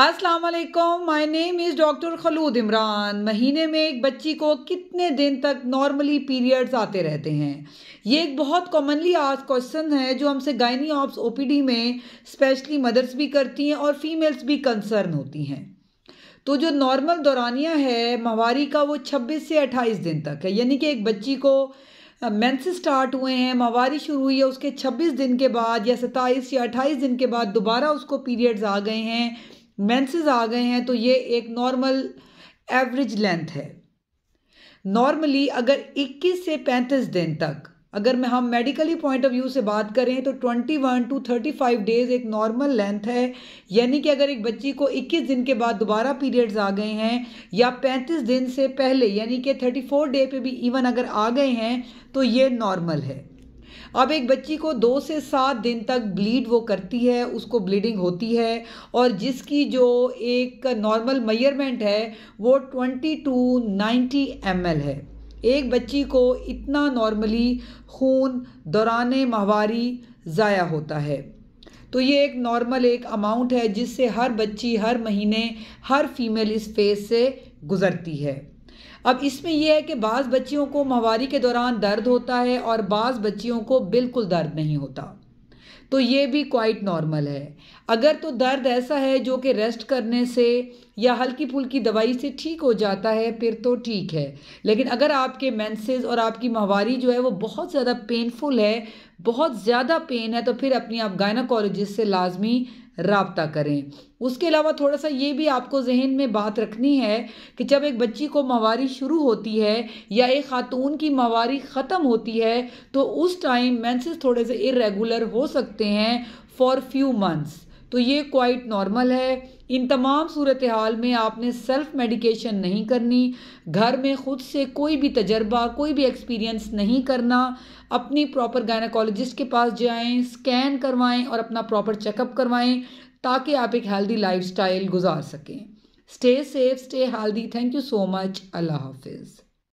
वालेकुम my name is doctor Khalood Imran महीने में एक बच्ची को कितने दिन तक नॉर्मली पीरियड्स आते रहते हैं ये एक बहुत कॉमनली आज क्वेश्चन है जो हमसे गायनी ऑप्स ओ में स्पेशली मदर्स भी करती हैं और फीमेल्स भी कंसर्न होती हैं तो जो नॉर्मल दौरानिया है माहवारी का वो 26 से 28 दिन तक है यानी कि एक बच्ची को मेंस स्टार्ट हुए हैं माहवारी शुरू हुई है उसके 26 दिन के बाद या 27 या 28 दिन के बाद दोबारा उसको पीरियड्स आ गए हैं मेंसेस आ गए हैं तो ये एक नॉर्मल एवरेज लेंथ है नॉर्मली अगर 21 से 35 दिन तक अगर मैं हम मेडिकली पॉइंट ऑफ व्यू से बात करें तो 21 टू 35 डेज़ एक नॉर्मल लेंथ है यानी कि अगर एक बच्ची को 21 दिन के बाद दोबारा पीरियड्स आ गए हैं या 35 दिन से पहले यानी कि 34 डे पे भी इवन अगर आ गए हैं तो ये नॉर्मल है अब एक बच्ची को दो से सात दिन तक ब्लीड वो करती है उसको ब्लीडिंग होती है और जिसकी जो एक नॉर्मल मेयरमेंट है वो ट्वेंटी टू नाइन्टी एम है एक बच्ची को इतना नॉर्मली खून दौरान माहवारी ज़ाया होता है तो ये एक नॉर्मल एक अमाउंट है जिससे हर बच्ची हर महीने हर फीमेल इस फेज़ से गुज़रती है अब इसमें यह है कि बाज़ बच्चियों को माहवारी के दौरान दर्द होता है और बाज़ बच्चियों को बिल्कुल दर्द नहीं होता तो ये भी क्वाइट नॉर्मल है अगर तो दर्द ऐसा है जो कि रेस्ट करने से या हल्की फुल्की दवाई से ठीक हो जाता है फिर तो ठीक है लेकिन अगर आपके मेंसेस और आपकी माहवारी जो है वो बहुत ज़्यादा पेनफुल है बहुत ज़्यादा पेन है तो फिर अपनी आप गायनाकोलॉजिस्ट से लाजमी रबता करें उसके अलावा थोड़ा सा ये भी आपको जहन में बात रखनी है कि जब एक बच्ची को मवारी शुरू होती है या एक खातून की मवारी ख़त्म होती है तो उस टाइम मैंसेस थोड़े से इरेगुलर हो सकते हैं फॉर फ्यू मंथ्स तो ये क्वाइट नॉर्मल है इन तमाम सूरत हाल में आपने सेल्फ मेडिकेशन नहीं करनी घर में ख़ुद से कोई भी तजर्बा कोई भी एक्सपीरियंस नहीं करना अपनी प्रॉपर गायनाकोलॉजिस्ट के पास जाएं स्कैन करवाएं और अपना प्रॉपर चेकअप करवाएं ताकि आप एक हेल्दी लाइफ गुजार सकें stay safe stay healthy thank you so much Allah हाफिज़